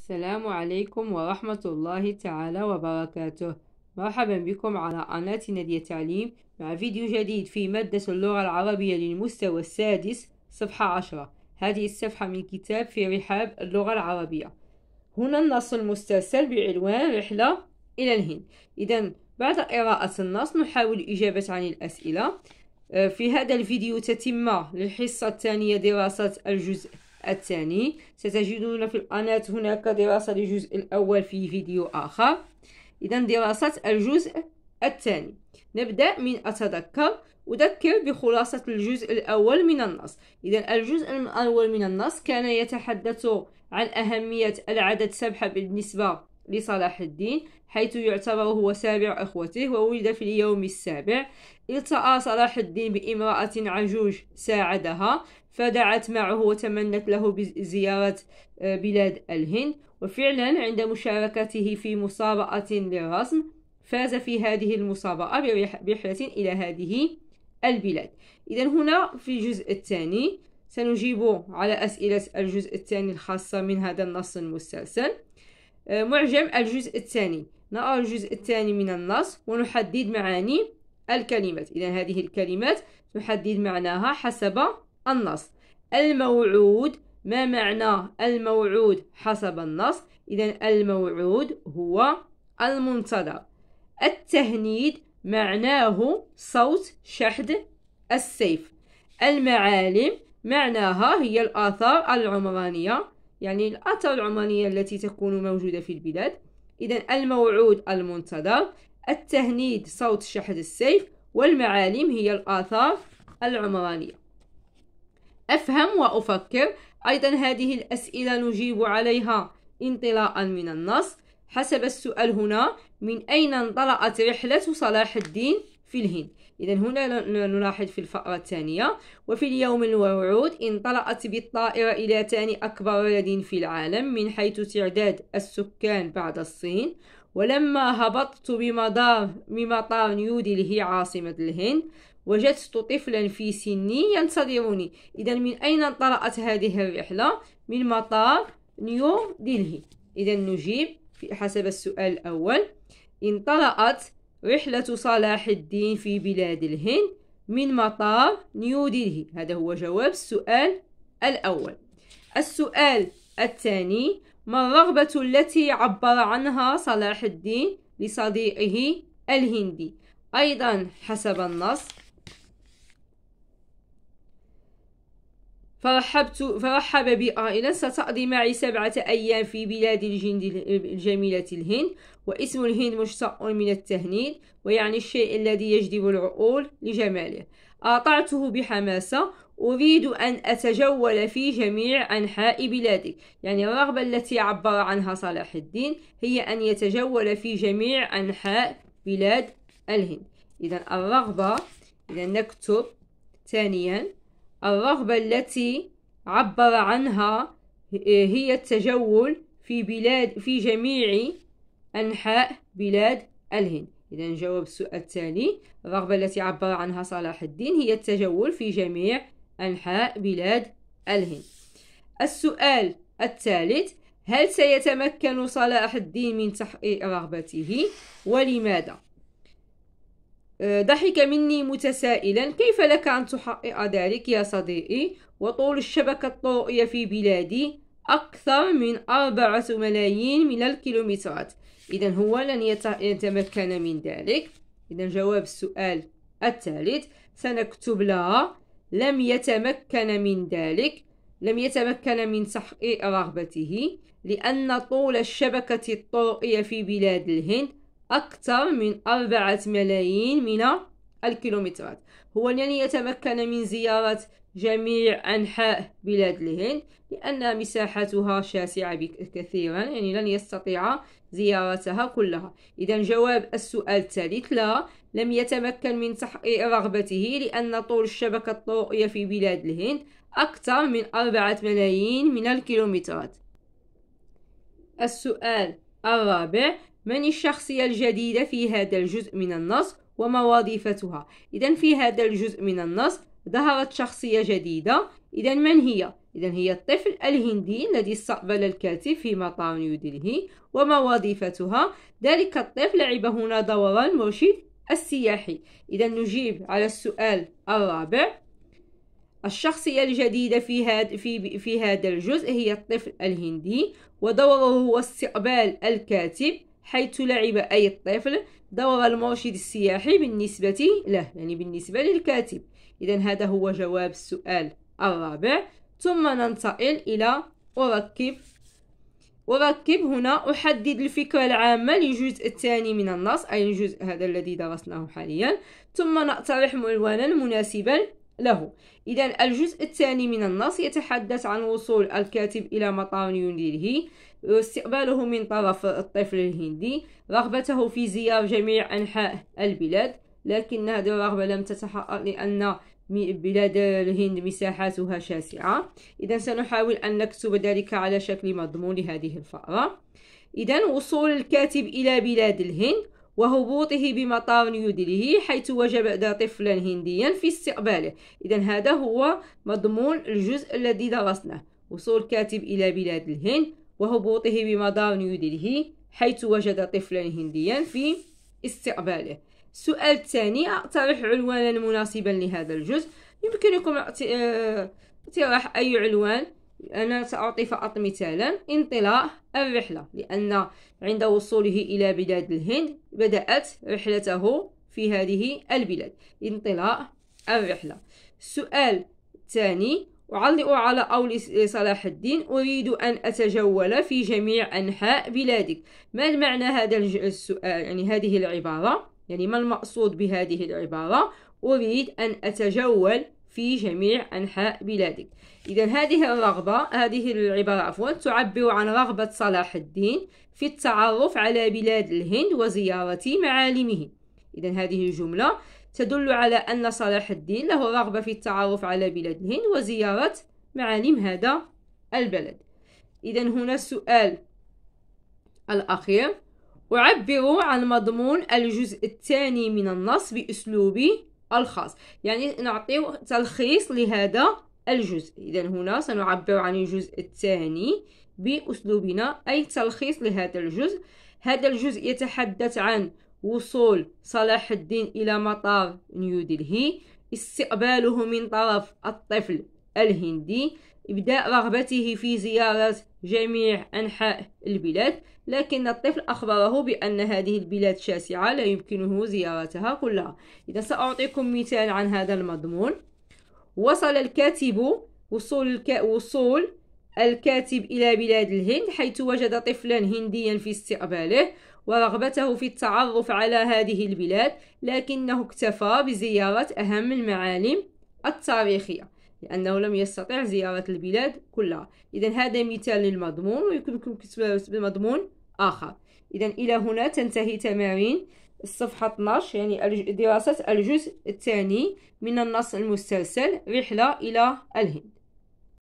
السلام عليكم ورحمة الله تعالى وبركاته مرحبا بكم على قناتنا تعليم مع فيديو جديد في مادة اللغة العربية للمستوى السادس صفحة عشرة هذه الصفحة من كتاب في رحاب اللغة العربية هنا النص المسترسل بعنوان رحلة إلى الهند إذا بعد قراءة النص نحاول إجابة عن الأسئلة آه، في هذا الفيديو تتم للحصة الثانية دراسة الجزء الثاني ستجدون في القناة هناك دراسة للجزء الأول في فيديو آخر إذا دراسة الجزء الثاني نبدأ من أتذكر أذكر بخلاصة الجزء الأول من النص إذا الجزء الأول من النص كان يتحدث عن أهمية العدد سبحة بالنسبة لصلاح الدين حيث يعتبر هو سابع أخوته وولد في اليوم السابع التأى صلاح الدين بامرأة عجوز ساعدها فدعت معه وتمنت له بزيارة آه، بلاد الهند وفعلا عند مشاركته في مسابقة للرسم فاز في هذه المسابقة برحلة إلى هذه البلاد إذا هنا في الجزء الثاني سنجيب على أسئلة الجزء الثاني الخاصة من هذا النص المسلسل آه، معجم الجزء الثاني نرى الجزء الثاني من النص ونحدد معاني الكلمات إذا هذه الكلمات نحدد معناها حسب النص الموعود ما معنى الموعود حسب النص إذا الموعود هو المنتظر التهنيد معناه صوت شحذ السيف المعالم معناها هي الآثار العمرانية يعني الآثار العمانية التي تكون موجودة في البلاد إذا الموعود المنتظر التهنيد صوت شحذ السيف والمعالم هي الآثار العمرانية أفهم وأفكر أيضا هذه الأسئلة نجيب عليها انطلاقا من النص حسب السؤال هنا من أين انطلقت رحلة صلاح الدين في الهند إذا هنا نلاحظ في الفقرة الثانية وفي اليوم الموعود انطلقت بالطائرة إلى ثاني أكبر بلد في العالم من حيث تعداد السكان بعد الصين ولما هبطت بمدار بمطار نيودلهي عاصمة الهند وجدت طفلا في سني ينتظرني إذا من أين انطلقت هذه الرحلة؟ من مطار نيو دلهي إذا نجيب حسب السؤال الأول انطلقت رحلة صلاح الدين في بلاد الهند من مطار نيو ديلي هذا هو جواب السؤال الأول السؤال الثاني ما الرغبة التي عبر عنها صلاح الدين لصديقه الهندي أيضا حسب النص فرحبت فرحب بي قائلا ستقضي معي سبعة أيام في بلاد الجند الجميلة الهند واسم الهند مشتق من التهنيد ويعني الشيء الذي يجذب العقول لجماله أطعته بحماسة أريد أن أتجول في جميع أنحاء بلادك يعني الرغبة التي عبر عنها صلاح الدين هي أن يتجول في جميع أنحاء بلاد الهند إذا الرغبة إذا نكتب ثانيا الرغبة التي عبر عنها آه، هي التجول في بلاد في جميع أنحاء بلاد الهند إذا نجاوب السؤال التالي الرغبة التي عبر عنها صلاح الدين هي التجول في جميع أنحاء بلاد الهند السؤال الثالث هل سيتمكن صلاح الدين من تحقيق رغبته ولماذا ضحك مني متسائلا كيف لك أن تحقق ذلك يا صديقي وطول الشبكة الطوئية في بلادي أكثر من أربعة ملايين من الكيلومترات إذا هو لن يتمكن من ذلك إذا جواب السؤال الثالث سنكتب لها لم يتمكن من ذلك لم يتمكن من تحقيق رغبته لأن طول الشبكة الطرقية في بلاد الهند أكثر من أربعة ملايين من الكيلومترات هو لن يتمكن من زيارة جميع أنحاء بلاد الهند لأن مساحتها شاسعة كثيرا يعني لن يستطيع زيارتها كلها إذا جواب السؤال الثالث لا لم يتمكن من تحقيق رغبته لأن طول الشبكة الطرقية في بلاد الهند أكثر من أربعة ملايين من الكيلومترات السؤال الرابع من الشخصية الجديدة في هذا الجزء من النص وما وظيفتها إذا في هذا الجزء من النص ظهرت شخصية جديدة إذا من هي؟ إذا هي الطفل الهندي الذي استقبل الكاتب في مطار نيودلهي وما وظيفتها؟ ذلك الطفل لعب هنا دور المرشد السياحي إذا نجيب على السؤال الرابع الشخصية الجديدة في هذا في في هذا الجزء هي الطفل الهندي ودوره هو استقبال الكاتب حيث لعب أي الطفل دور المرشد السياحي بالنسبة له يعني بالنسبة للكاتب إذا هذا هو جواب السؤال الرابع ثم ننتقل إلى أركب أركب هنا أحدد الفكرة العامة للجزء الثاني من النص أي الجزء هذا الذي درسناه حاليا ثم نقترح ملوانا مناسبا له إذا الجزء الثاني من النص يتحدث عن وصول الكاتب إلى مطار ينيره واستقباله من طرف الطفل الهندي رغبته في زيارة جميع أنحاء البلاد لكن هذه الرغبة لم تتحقق لأن بلاد الهند مساحاتها شاسعة إذا سنحاول أن نكتب ذلك على شكل مضمون لهذه الفقرة إذا وصول الكاتب إلى بلاد الهند وهبوطه بمطار نيودلهي حيث وجب طفلا هنديا في استقباله إذا هذا هو مضمون الجزء الذي درسناه وصول كاتب إلى بلاد الهند وهبوطه بمطار نيودلهي حيث وجد طفلا هنديا في استقباله السؤال الثاني اقترح عنوانا مناسبا لهذا الجزء يمكنكم آه، اقتراح اي عنوان أنا سأعطي فقط مثالا انطلاق الرحلة لأن عند وصوله إلى بلاد الهند بدأت رحلته في هذه البلاد انطلاق الرحلة السؤال الثاني أعلق على قول صلاح الدين أريد أن أتجول في جميع أنحاء بلادك ما معنى هذا السؤال يعني هذه العبارة يعني ما المقصود بهذه العبارة أريد أن أتجول في جميع أنحاء بلادك إذا هذه الرغبة هذه العبارة عفوا تعبر عن رغبة صلاح الدين في التعرف على بلاد الهند وزيارة معالمه إذا هذه الجملة تدل على أن صلاح الدين له رغبة في التعرف على بلاد الهند وزيارة معالم هذا البلد إذا هنا السؤال الأخير أعبر عن مضمون الجزء الثاني من النص بأسلوب الخاص يعني نعطيه تلخيص لهذا الجزء إذا هنا سنعبر عن الجزء الثاني بأسلوبنا أي تلخيص لهذا الجزء هذا الجزء يتحدث عن وصول صلاح الدين إلى مطار نيودلهي استقباله من طرف الطفل الهندي إبداء رغبته في زيارة جميع أنحاء البلاد لكن الطفل أخبره بأن هذه البلاد شاسعة لا يمكنه زيارتها كلها إذا سأعطيكم مثال عن هذا المضمون وصل الكاتب وصول, الك... وصول الكاتب إلى بلاد الهند حيث وجد طفلا هنديا في استقباله ورغبته في التعرف على هذه البلاد لكنه اكتفى بزيارة أهم المعالم التاريخية لأنه لم يستطع زيارة البلاد كلها إذا هذا مثال للمضمون ويمكنكم كتابة مضمون آخر إذا إلى هنا تنتهي تمارين الصفحة 12 يعني دراسة الجزء الثاني من النص المسترسل رحلة إلى الهند